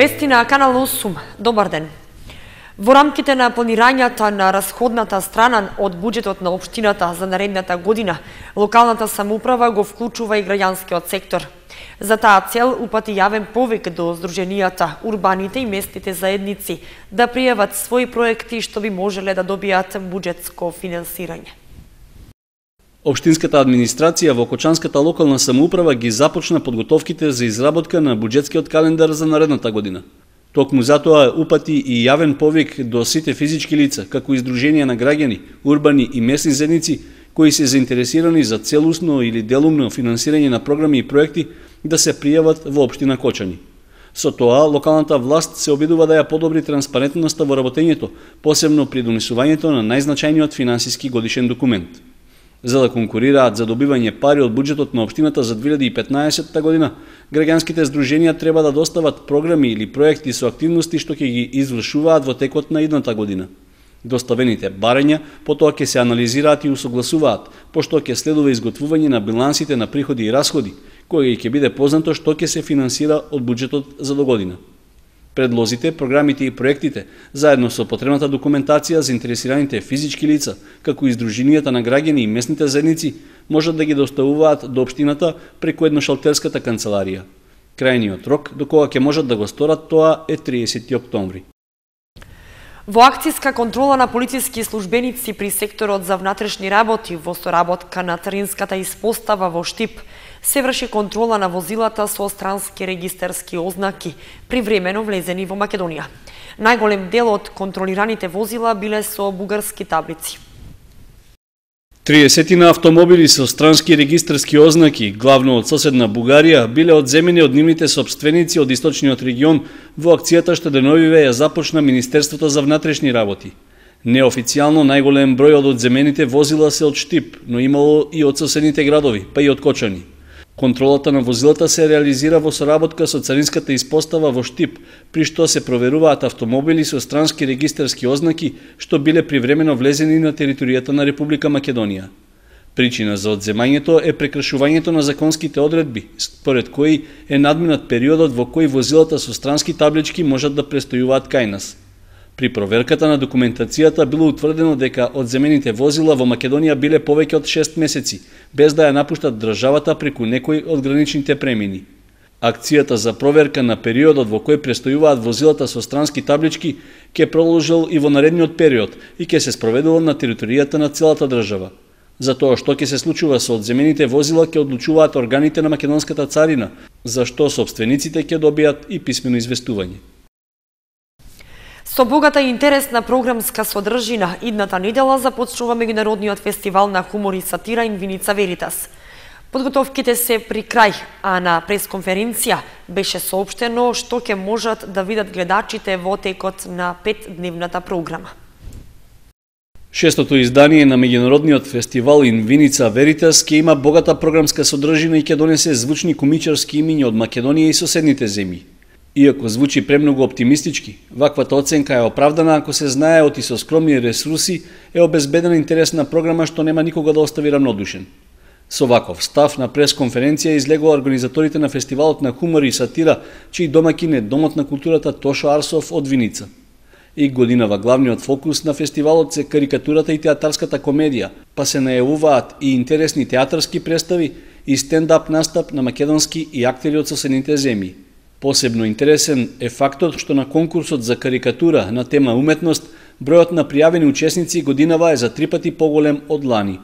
Вести на Канал 8. Добар ден. Во рамките на планирањата на расходната страна од буџетот на општината за наредната година, локалната самоуправа го вклучува и граѓанскиот сектор. За таа цел упати јавен повик до здруженијата урбаните и местните заедници да пријават своји проекти што би можеле да добијат буџетско финансирање. Обштинската администрација во Кочанската локална самоуправа ги започна подготовките за изработка на буџетскиот календар за наредната година. Токму затоа упати и јавен повик до сите физички лица, како издруженија на граѓани, урбани и местни заедници, кои се заинтересирани за целусно или делумно финансирање на програми и проекти да се пријават во општина Кочани. Со тоа, локалната власт се обидува да ја подобри транспарентноста во работењето, посебно при донесувањето на најзначајниот финансиски годишен документ. За да конкурираат за добивање пари од буџетот на општината за 2015 година, граѓанските здруженија треба да достават програми или проекти со активности што ќе ги извршуваат во текот на идната година. Доставените барења потоа ќе се анализираат и усогласуваат, пошто ќе следува изготвување на билансите на приходи и расходи, кој ќе биде познато што ќе се финансира од буџетот за догодина предлозите, програмите и проектите, заедно со потребната документација за интересираните физички лица, како и издруженијата на граѓани и местните заедници, можат да ги доставуваат до Обштината преку едношалтерската канцеларија. Крајниот рок до кога ќе можат да го сторат тоа е 30 октомври. Во акцијска контрола на полициски службеници при секторот за внатрешни работи во соработка на Таринската испостава во Штип се врши контрола на возилата со странски регистерски ознаки, привремено влезени во Македонија. Најголем дел од контролираните возила биле со бугарски таблици. 30 на автомобили со странски регистрски ознаки, главно од соседна Бугарија, биле одземени од нивните собственици од источниот регион во акцијата што деновиве ја започна Министерството за внатрешни работи. Неофицијално најголем број од одземените возила се од Штип, но имало и од соседните градови, па и од Кочани. Контролата на возилата се реализира во соработка со Царинската испостава во Штип, при што се проверуваат автомобили со странски регистарски ознаки што биле привремено влезени на територијата на Република Македонија. Причина за одземањето е прекршувањето на законските одредби, според кои е надминат периодот во кој возилата со странски таблички можат да престојуваат кај нас. При проверката на документацијата било утврдено дека одземените возила во Македонија биле повеќе од 6 месеци, без да ја напуштат државата преку некои од граничните премини. Акцијата за проверка на периодот во кој престојуваат возилата со странски таблички ќе продолжил и во наредниот период и ќе се спроведува на територијата на целата држава. За тоа што ќе се случува со одземените возила ќе одлучуваат органите на Македонската царина, за што собствениците ќе добијат и писмено известување. Со богата и интересна програмска содржина, идната недела започнува Мегународниот фестивал на хумор и сатира Инвиница Веритас. Подготовките се при крај, а на пресконференција беше соопштено што ќе можат да видат гледачите во текот на петдневната програма. Шестото издание на меѓународниот фестивал Инвиница Веритас ќе има богата програмска содржина и ќе донесе звучни комичарски имиња од Македонија и соседните земји. Иако звучи премногу оптимистички, ваквата оценка е оправдана ако се знае оти со скромни ресурси е обезбедена интересна програма што нема никога да остави равнодушен. Со ваков став на пресконференција излегоа организаторите на фестивалот на хумор и сатира, чиј домакин е Домот на културата Тошо Арсов од Виница. И годинава главниот фокус на фестивалот се карикатурата и театарската комедија, па се најавуваат и интересни театарски представи и стендап настап на македонски и актери од соседните земји. Посебно интересен е фактот што на конкурсот за карикатура на тема уметност бројот на пријавени учесници годинава е за три пати поголем од лани.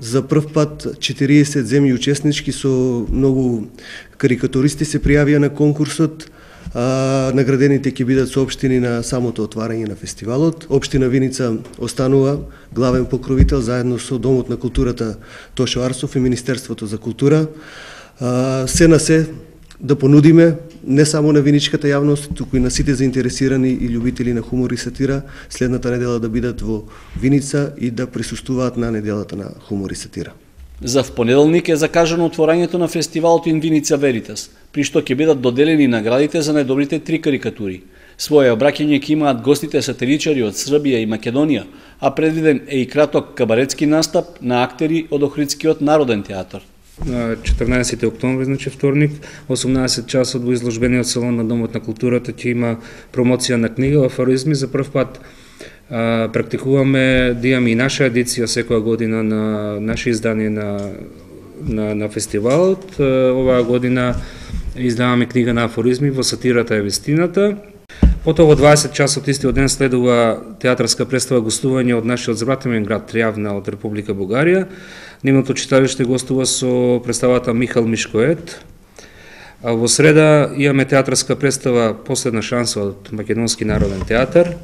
За прв пат 40 земји учеснички со многу карикатуристи се пријавија на конкурсот. А, наградените ќе бидат соопштини на самото отварање на фестивалот. Обштина Виница останува главен покровител заедно со Домот на културата Тошо Арсов и Министерството за култура. А, се на се да понудиме не само на виничката јавност, туку и на сите заинтересирани и љубители на хумор и сатира следната недела да бидат во Виница и да присуствуваат на неделата на хумор и сатира. За в понеделник е закажано отворањето на фестивалот Ин Виница Веритас, при што ќе бидат доделени наградите за најдобрите три карикатури. Своје обраќање ќе имаат гостите сателичари од Србија и Македонија, а предвиден е и краток кабаретски настап на актери од Охридскиот народен театар. 14 октомври, значи вторник, 18 часот во изложбениот салон на Домот на културата ќе има промоција на книга во афоризми за прв пат. А, практикуваме да имаме и наша едиција секоја година на наше издание на, на, на фестивалот. Оваа година издаваме книга на афоризми во сатирата е вистината. Потоа во 20 часот истиот ден следува театарска представа гостување од нашиот забратемен град Тријавна од Република Бугарија. Нивното читалиште гостува со представата Михал Мишкоет. А во среда имаме театарска представа Последна шанса од Македонски народен театар.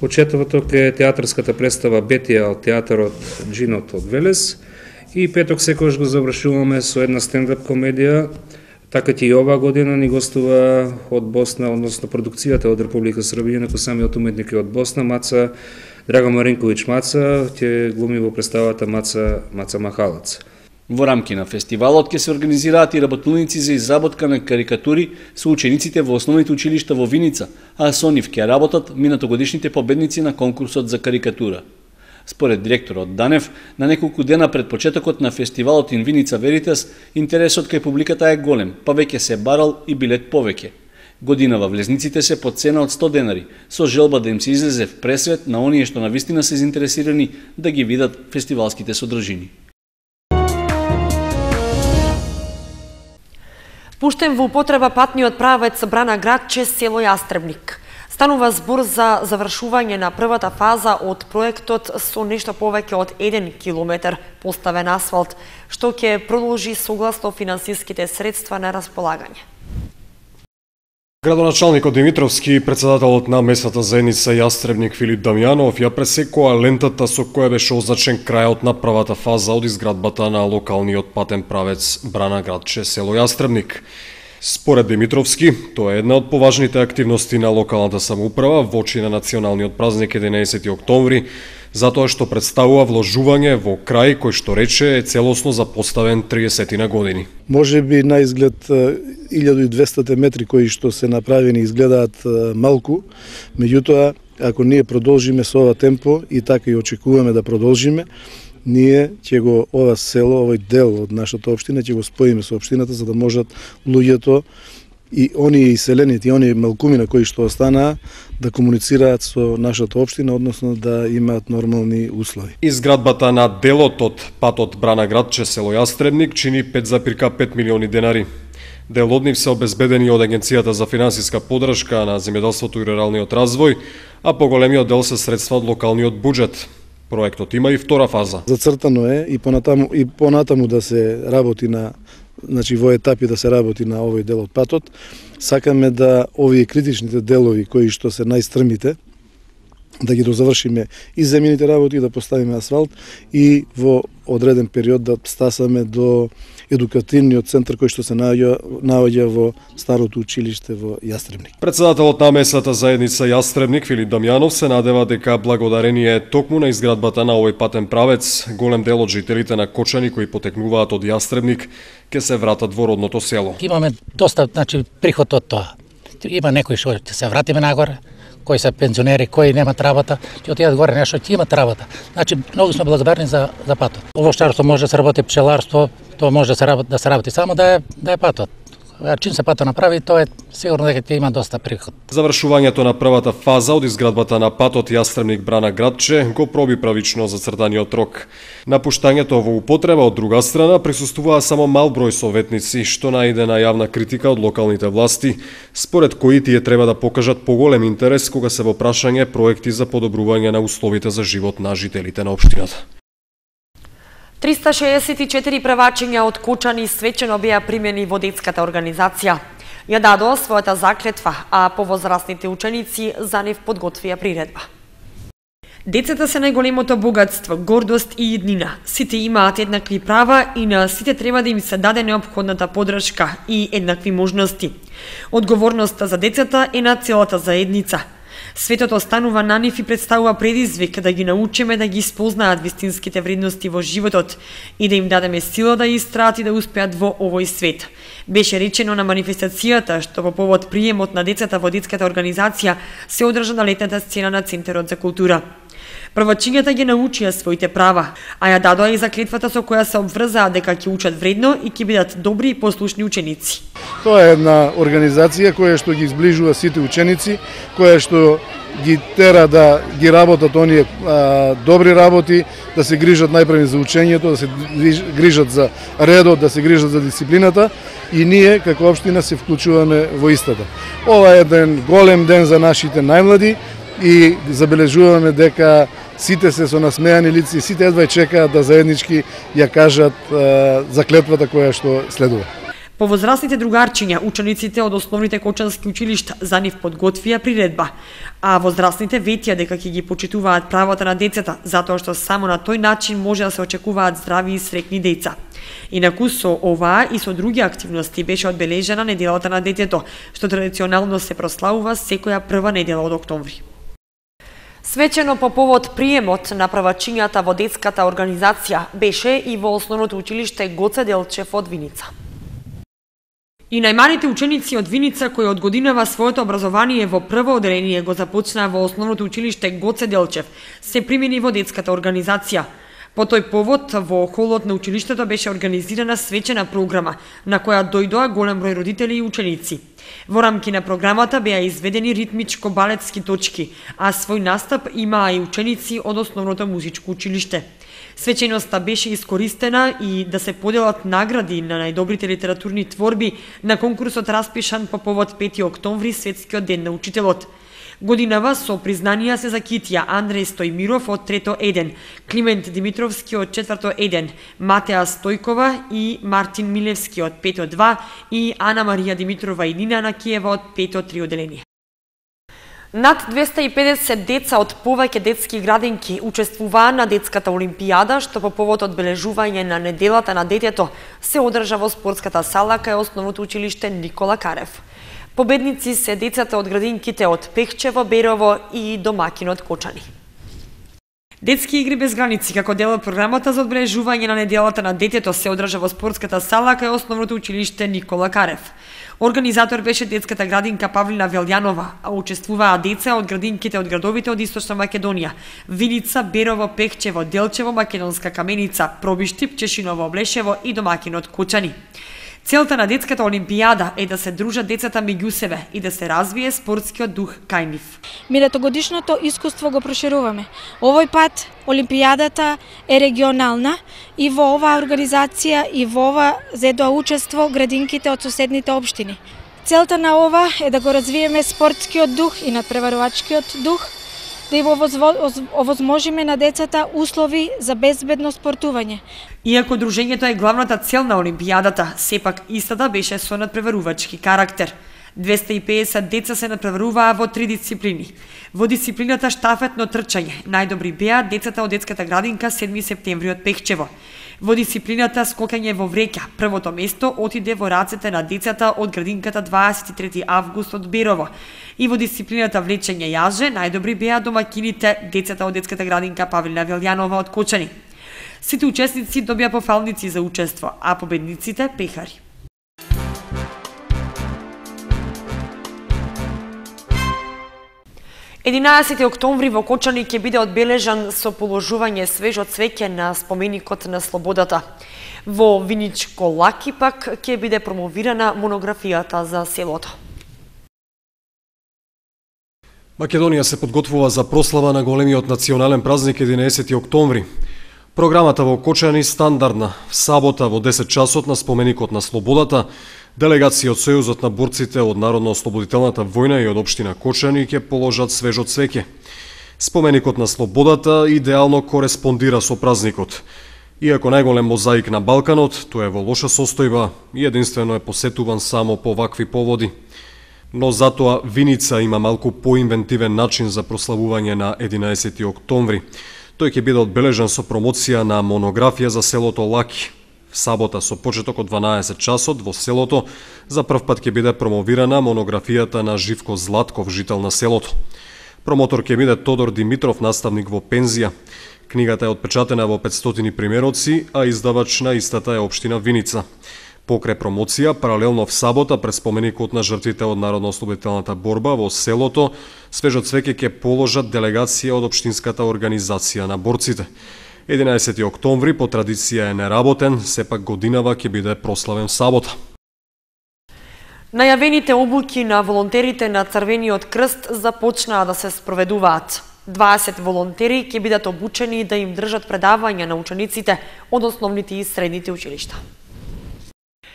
Во четврток е театарската представа Бетија од театарот Джинот од Велес. И петок секојаш го завршуваме со една стендап комедија Така ќе и оваа година ни гостува од Босна, односно продукцијата од Република Србија, некои самиот уметник од Босна, Маца Драга Маринковиќ Маца ќе глуми во представата Маца Маца Махалац. Во рамки на фестивалот ќе се организираат и работилници за изработка на карикатури со учениците во основните училишта во Виница, а со нив ќе работат минатогодишните победници на конкурсот за карикатура. Според директорот Данев, на неколку дена пред почетокот на фестивалот Инвиница Веритас, интересот кај публиката е голем, па веќе се барал и билет повеќе. Годинава влезниците се по цена од 100 денари, со желба да им се излезе в пресвет на оние што навистина се заинтересирани да ги видат фестивалските содржини. Пуштен во употреба патниот правец Брана град чест село Јастребник. Станува збор за завршување на првата фаза од проектот со нешто повеќе од 1 километар поставен асфалт, што ќе продолжи согласно финансиските средства на располагање. Градоначалникот Димитровски и председателот на местната заедница Јастребник Филип Дамјанов ја пресекоа лентата со која беше означен крајот на првата фаза од изградбата на локалниот патен правец че село Јастребник. Според Димитровски, тоа е една од поважните активности на локалната самоуправа во очи на националниот празник 11 октомври, затоа што представува вложување во крај кој што рече е целосно запоставен 30 на години. Може би на изглед 1200 метри кои што се направени изгледаат малку, меѓутоа ако ние продолжиме со ова темпо и така и очекуваме да продолжиме, ние ќе го ова село, овој дел од нашата општина ќе го споиме со општината за да можат луѓето и оние селените, и оние малкумина кои што останаа, да комуницираат со нашата општина, односно да имаат нормални услови. Изградбата на делот од патот Бранаград че село Јастребник чини 5,5 милиони денари. Дел од нив се обезбедени од Агенцијата за финансиска подршка на земјоделството и руралниот развој, а поголемиот дел се средства од локалниот буџет. Проектот има и втора фаза. Зацртано е и понатаму и понатаму да се работи на значи во етапи да се работи на овој дел од патот. Сакаме да овие критичните делови кои што се најстрмите да ги дозавршиме и земените работи, да поставиме асфалт и во одреден период да стасаме до едукативниот центар кој што се наоѓа, наоѓа во старото училиште во Јастребник. Председателот на местната заедница Јастребник Филип Дамјанов се надева дека благодарение токму на изградбата на овој патен правец, голем дел од жителите на Кочани кои потекнуваат од Јастребник ќе се вратат во родното село. Имаме доста значи приход од тоа. Има некои што ќе се вратиме нагоре, кои се пензионери, кои немаат работа, ќе отидат горе нешто, ќе имаат работа. Значи, многу сме благодарни за, за патот. што може да се работи пчеларство, тоа може да се работи, да се работи само да е, да е патот чим се пато направи, тоа е сигурно дека ќе има доста приход. Завршувањето на првата фаза од изградбата на патот Јастремник Брана Градче го проби правично за цртаниот рок. Напуштањето во употреба од друга страна присуствува само мал број советници, што наиде на јавна критика од локалните власти, според кои тие треба да покажат поголем интерес кога се во прашање проекти за подобрување на условите за живот на жителите на општината. 364 превачиња од Кучани свечено беа примени во детската организација. Ја дадоа својата заклетва, а возрастните ученици за нив подготвија приредба. Децата се најголемото богатство, гордост и еднина. Сите имаат еднакви права и на сите треба да им се даде необходната подршка и еднакви можности. Одговорноста за децата е на целата заедница – Светот останува на нив и представува предизвик да ги научиме да ги спознаат вистинските вредности во животот и да им дадеме сила да истраат и да успеат во овој свет. Беше речено на манифестацијата што по повод приемот на децата во детската организација се одржа на летната сцена на Центарот за култура. Првачињата ги научија своите права, а ја дадоа и за со која се обврзаа дека ќе учат вредно и ќе бидат добри и послушни ученици. Тоа е една организација која што ги изближува сите ученици, која што ги тера да ги работат оние а, добри работи, да се грижат најпрви за учењето, да се грижат за редот, да се грижат за дисциплината и ние како општина се вклучуваме во истата. Ова е еден голем ден за нашите најмлади и забележуваме дека сите се со насмеани лици, сите едва чекаат да заеднички ја кажат е, заклетвата која што следува. По возрастните другарчиња, учениците од основните кочански училишта за нив подготвија приредба, а возрастните ветија дека ќе ги почитуваат правата на децата, затоа што само на тој начин може да се очекуваат здрави и срекни деца. Инаку со оваа и со други активности беше одбележена неделата на детето, што традиционално се прославува секоја прва недела од октомври. Свечено по повод приемот на правачињата во детската организација беше и во основното училиште Гоце Делчев од Виница. И најмарите ученици од Виница кои од годинава своето образование во прво одделение го започнаа во основното училиште Гоце Делчев, се примени во детската организација. По тој повод, во холот на училиштето беше организирана свечена програма, на која дојдоа голем број родители и ученици. Во рамки на програмата беа изведени ритмичко-балетски точки, а свој настап имаа и ученици од основното музичко училиште. Свеченоста беше искористена и да се поделат награди на најдобрите литературни творби на конкурсот распишан по повод 5 октомври Светскиот ден на учителот. Годинава со признанија се закитија Андреј Стојмиров од трето еден, Климент Димитровски од четврто еден, Матеа Стојкова и Мартин Милевски од пето два и Ана Марија Димитрова и Нина Накиева од пето три оделение. Над 250 деца од повеќе детски градинки учествуваа на детската олимпијада, што по повод одбележување на неделата на детето се одржа во спортската сала кај основното училиште Никола Карев. Победници се децата од градинките од Пехчево, Берово и домакинот Кочани. Детски игри без граници, како дел од програмата за одбележување на неделата на детето, се одржа во спортската сала кај основното училиште Никола Карев. Организатор беше детската градинка Павлина Велјанова, а учествуваа деца од градинките од градовите од Источна Македонија, Виница, Берово, Пехчево, Делчево, Македонска каменица, Пробиштип, Чешиново, Облешево и домакинот Кучани. Целта на детската олимпијада е да се дружат децата меѓу себе и да се развие спортскиот дух кај нив. Минатогодишното искуство го прошируваме. Овој пат олимпијадата е регионална и во оваа организација и во ова зедоа учество градинките од соседните општини. Целта на ова е да го развиеме спортскиот дух и надпреварувачкиот дух да им овозможиме на децата услови за безбедно спортување. Иако дружењето е главната цел на Олимпијадата, сепак истата беше со надпреварувачки карактер. 250 деца се надпреваруваа во три дисциплини. Во дисциплината штафетно трчање, најдобри беа децата од детската градинка 7 септември од Пехчево. Во дисциплината скокање во вреќа, првото место отиде во рацете на децата од градинката 23 август од Берово. И во дисциплината влечење јаже, најдобри беа домакините децата од детската градинка Павлина Велјанова од Кочани. Сите учесници добија пофалници за учество, а победниците пехари. 11. октомври во Кочани ќе биде одбележан со положување свежо цвеќе на споменикот на слободата. Во Виничко Лаки пак ќе биде промовирана монографијата за селото. Македонија се подготвува за прослава на големиот национален празник 11. октомври. Програмата во Кочани стандардна. В сабота во 10 часот на споменикот на слободата Делегација од Сојузот на борците од Народно-ослободителната војна и од Обштина Кочани ќе положат свежо цвеќе. Споменикот на слободата идеално кореспондира со празникот. Иако најголем мозаик на Балканот, тоа е во лоша состојба и единствено е посетуван само по вакви поводи. Но затоа Виница има малку поинвентивен начин за прославување на 11. октомври. Тој ќе биде одбележан со промоција на монографија за селото Лаки – сабота со почеток од 12 часот во селото за прв пат ќе биде промовирана монографијата на Живко Златков, жител на селото. Промотор ќе биде Тодор Димитров, наставник во пензија. Книгата е отпечатена во 500 примероци, а издавач на истата е Обштина Виница. Покре промоција, паралелно в сабота пред споменикот на жртвите од Народно-ослободителната борба во селото, свежо цвеке ќе положат делегација од Обштинската организација на борците. 11 октомври по традиција е неработен, сепак годинава ќе биде прославен сабота. Најавените обуки на волонтерите на Црвениот крст започнаа да се спроведуваат. 20 волонтери ќе бидат обучени да им држат предавања на учениците од основните и средните училишта.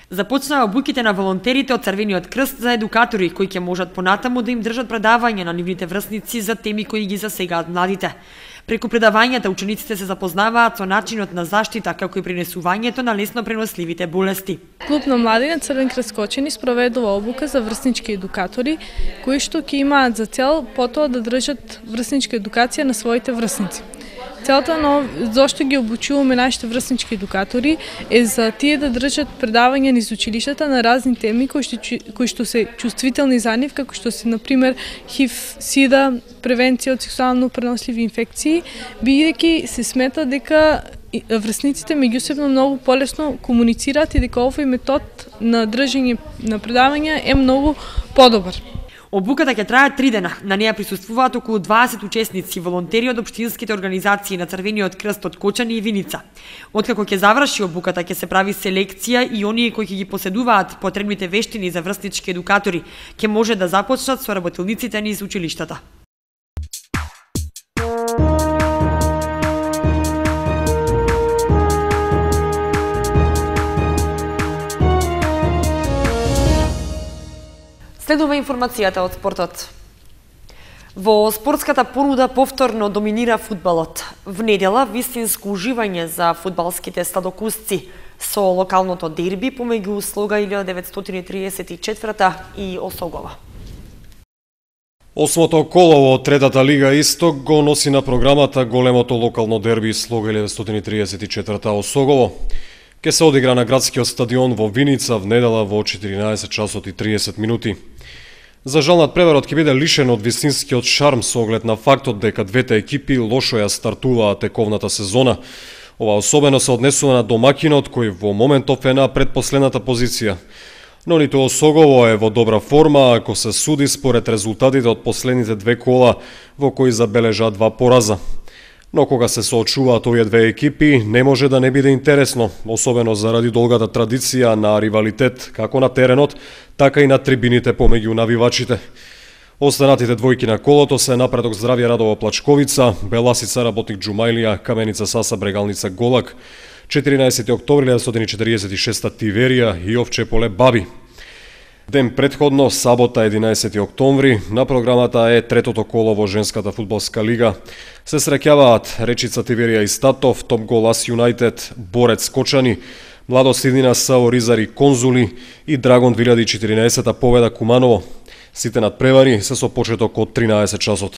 Започнаа обуките на волонтерите од Црвениот крст за едукатори, кои ќе можат понатаму да им држат предавања на нивните врсници за теми кои ги засегаат младите. Преку предавањата учениците се запознаваат со начинот на заштита како и пренесувањето на лесно преносливите болести. Клуб на младина Црвен Краскочени спроведува обука за врснички едукатори, кои што ќе имаат за цел потоа да држат врсничка едукација на своите врсници. Целта на зошто ги обучуваме нашите врснички едукатори е за тие да држат предавања низ училиштата на разни теми кои што, кои што се чувствителни за нив, како што се, например, хив, сида, превенција од сексуално преносливи инфекции, бидејќи се смета дека врсниците меѓусебно многу полесно комуницираат и дека овој метод на држање на предавања е многу подобар. Обуката ќе трае три дена. На неа присуствуваат околу 20 учесници, волонтери од општинските организации на Црвениот крст од Кочани и Виница. Откако ќе заврши обуката, ќе се прави селекција и оние кои ќе ги поседуваат потребните вештини за врснички едукатори, ќе може да започнат со работилниците низ училиштата. Следува информацијата од спортот. Во спортската понуда повторно доминира фудбалот. В недела вистинско уживање за фудбалските стадокусци со локалното дерби помеѓу Слога 1934 и Осогова. Осмото коло во третата лига Исток го носи на програмата големото локално дерби Слога 1934 Осогово Ке се одигра на градскиот стадион во Виница в недела во 14 часот и 30 минути. За жал преварот ќе биде лишен од вистинскиот шарм со оглед на фактот дека двете екипи лошо ја стартуваат тековната сезона. Ова особено се однесува на домакинот кој во моментов е на предпоследната позиција. Но ниту Осогово е во добра форма ако се суди според резултатите од последните две кола во кои забележа два пораза. Но кога се соочуваат овие две екипи, не може да не биде интересно, особено заради долгата традиција на ривалитет, како на теренот, така и на трибините помеѓу навивачите. Останатите двојки на колото се напредок Здравје Радово Плачковица, Беласица Работник Джумајлија, Каменица Саса Брегалница Голак, 14. октомври 1946 Тиверија и Овче поле Баби. Ден предходно, сабота 11 октомври, на програмата е третото коло во женската фудбалска лига. Се среќаваат Речица Тиверија и Статов, Топ Голас Юнайтед, Борец Кочани, Младо Сидина Сао Ризари Конзули и Драгон 2014 победа Куманово. Сите надпревари се со почеток од 13 часот.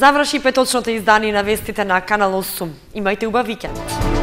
Заврши петочното издание на вестите на Канал 8. Имајте убав викенд.